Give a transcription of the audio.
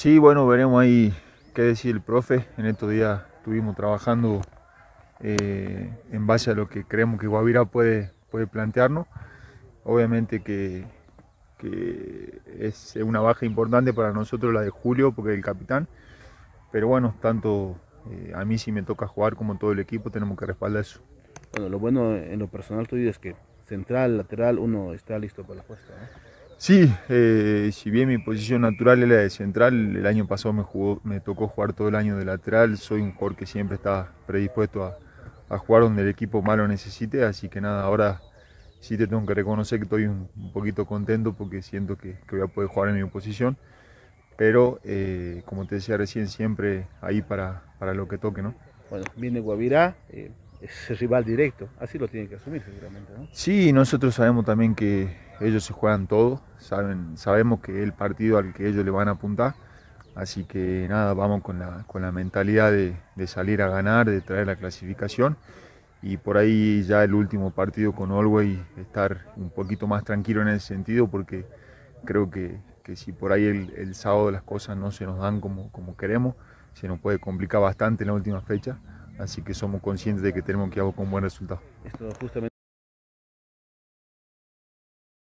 Sí, bueno, veremos ahí qué decir el profe. En estos días estuvimos trabajando eh, en base a lo que creemos que Guavira puede, puede plantearnos. Obviamente que, es una baja importante para nosotros la de Julio, porque es el capitán. Pero bueno, tanto eh, a mí si me toca jugar como todo el equipo, tenemos que respaldar eso. Bueno, lo bueno en lo personal tuyo es que central, lateral, uno está listo para la puesta. Sí, eh, si bien mi posición natural es la de central, el año pasado me, jugó, me tocó jugar todo el año de lateral, soy un jugador que siempre está predispuesto a, jugar donde el equipo malo necesite, así que nada, ahora sí te tengo que reconocer que estoy un, poquito contento porque siento que, voy a poder jugar en mi posición, pero eh, como te decía recién, siempre ahí para, para lo que toque, ¿no? Bueno, viene Guavirá, eh, es rival directo, así lo tiene que asumir seguramente, ¿no? Sí, nosotros sabemos también que ellos se juegan todo, saben, sabemos que es el partido al que ellos le van a apuntar, así que nada, vamos con la, mentalidad de, salir a ganar, de traer la clasificación y por ahí ya el último partido con Olwey estar un poquito más tranquilo en ese sentido porque creo que, si por ahí el, el, sábado las cosas no se nos dan como, como queremos, se nos puede complicar bastante en la última fecha, así que somos conscientes de que tenemos que ir con buen resultado. Esto justamente...